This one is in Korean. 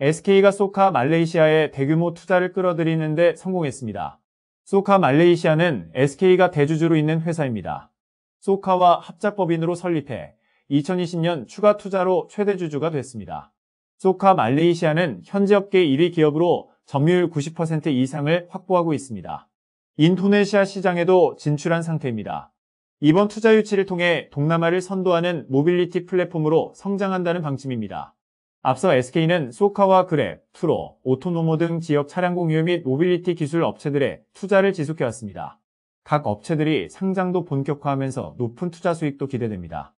SK가 소카 말레이시아에 대규모 투자를 끌어들이는데 성공했습니다. 소카 말레이시아는 SK가 대주주로 있는 회사입니다. 소카와 합작법인으로 설립해 2020년 추가 투자로 최대 주주가 됐습니다. 소카 말레이시아는 현재 업계 1위 기업으로 점유율 90% 이상을 확보하고 있습니다. 인도네시아 시장에도 진출한 상태입니다. 이번 투자 유치를 통해 동남아를 선도하는 모빌리티 플랫폼으로 성장한다는 방침입니다. 앞서 SK는 소카와 그랩, 프로, 오토노모 등 지역 차량 공유 및 모빌리티 기술 업체들의 투자를 지속해왔습니다. 각 업체들이 상장도 본격화하면서 높은 투자 수익도 기대됩니다.